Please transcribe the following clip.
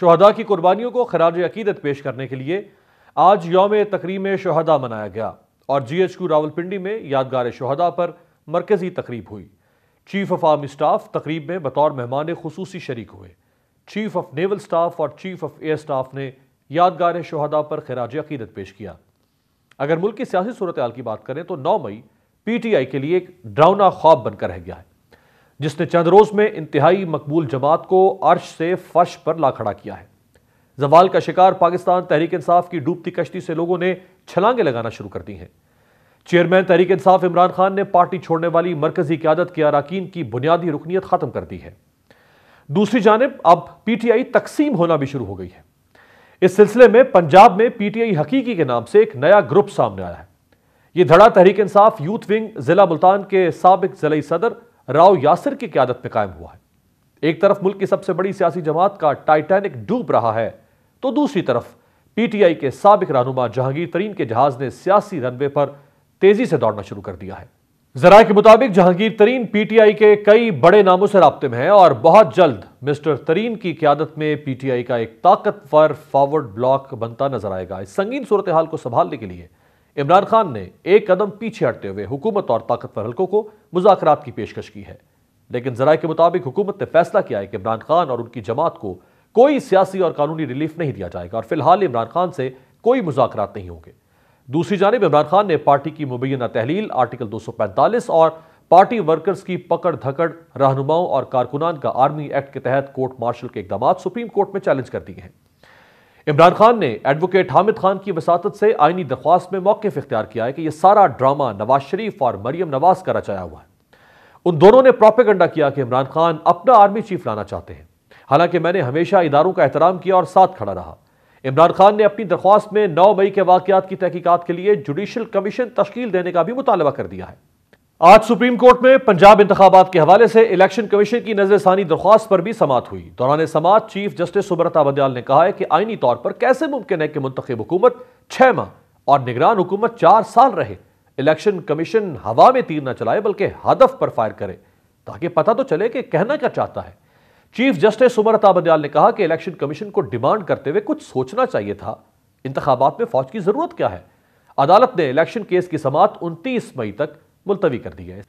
शहदा की कुर्बानियों को खराज अकीदत पेश करने के लिए आज योम तकरीम शहदा मनाया गया और जी एच क्यू रावलपिंडी में यादगार शहदा पर मरकजी तकरीब हुई चीफ ऑफ आर्मी स्टाफ तकरीब में बतौर मेहमान खसूसी शरीक हुए चीफ ऑफ नेवल स्टाफ और चीफ ऑफ एयर स्टाफ ने यादगार शहदा पर खराज अकीदत पेश किया अगर मुल्क की सियासी सूरत की बात करें तो नौ मई पी टी आई के लिए एक ड्राउना ख्वाब बनकर रह गया है जिसने चंद रोज में इंतहाई मकबूल जमात को अर्श से फर्श पर ला खड़ा किया है जवाल का शिकार पाकिस्तान तहरीक इंसाफ की डूबती कश्ती से लोगों ने छलांगे लगाना शुरू कर दी हैं चेयरमैन तहरीक इंसाफ इमरान खान ने पार्टी छोड़ने वाली मरकजी क्यादत के अरकान की बुनियादी रुकनीत खत्म कर दी है दूसरी जानब अब पीटीआई तकसीम होना भी शुरू हो गई है इस सिलसिले में पंजाब में पीटीआई हकीकी के नाम से एक नया ग्रुप सामने आया है यह धड़ा तहरीक इंसाफ यूथ विंग जिला मुल्तान के सबक जिले सदर राव यासर की क्यादत में कायम हुआ है एक तरफ मुल्क की सबसे बड़ी सियासी जमात का टाइटैनिक डूब रहा है तो दूसरी तरफ पीटीआई के सबक रहनुमा जहांगीर तरीन के जहाज ने सियासी रनवे पर तेजी से दौड़ना शुरू कर दिया है जरा के मुताबिक जहांगीर तरीन पीटीआई के कई बड़े नामों से रबते में है और बहुत जल्द मिस्टर तरीन की क्यादत में पीटीआई का एक ताकतवर फॉरवर्ड ब्लॉक बनता नजर आएगा इस संगीन सूरत हाल को संभालने के लिए इमरान खान ने एक कदम पीछे हटते हुए हुकूमत और ताकतवर हल्कों को मुजाकरात की पेशकश की है लेकिन जराये के मुताबिक हुकूमत ने फैसला किया है कि इमरान खान और उनकी जमात को कोई सियासी और कानूनी रिलीफ नहीं दिया जाएगा और फिलहाल इमरान खान से कोई मुजाकर नहीं होंगे दूसरी जानब इमरान खान ने पार्टी की मुबैना तहलील आर्टिकल 245 और पार्टी वर्कर्स की पकड़ धकड़ रहनुमाओं और कारकुनान का आर्मी एक्ट के तहत कोर्ट मार्शल के इकदाम सुप्रीम कोर्ट में चैलेंज कर दिए हैं इमरान खान ने एडवोकेट हामिद खान की वसात से आईनी दरख्वास्त में मौकफ इख्तियार किया है कि यह सारा ड्रामा नवाज शरीफ और मरियम नवाज का रचाया हुआ है उन दोनों ने प्रॉपेगंडा किया कि इमरान खान अपना आर्मी चीफ लाना चाहते हैं हालांकि मैंने हमेशा इदारों का एहतराम किया और साथ खड़ा रहा इमरान खान ने अपनी दरख्वास्त में नौ मई के वाकत की तहकीकत के लिए जुडिशल कमीशन तश्कील देने का भी मुतालबा कर दिया है आज सुप्रीम कोर्ट में पंजाब इंतबात के हवाले से इलेक्शन कमीशन की नजरसानी दरख्वास्त पर भी समात हुई दौरान समात चीफ जस्टिस सुब्रता बदयाल ने कहा है कि आइनी तौर पर कैसे मुमकिन है कि मुंतब हुकूमत छह माह और निगरान हुकूमत चार साल रहे इलेक्शन कमीशन हवा में तीर न चलाए बल्कि हदफ पर फायर करे ताकि पता तो चले कि कहना क्या चाहता है चीफ जस्टिस सुब्रता बदयाल ने कहा कि इलेक्शन कमीशन को डिमांड करते हुए कुछ सोचना चाहिए था इंतबात में फौज की जरूरत क्या है अदालत ने इलेक्शन केस की समात उनतीस मई तक मुलतवी कर दी गए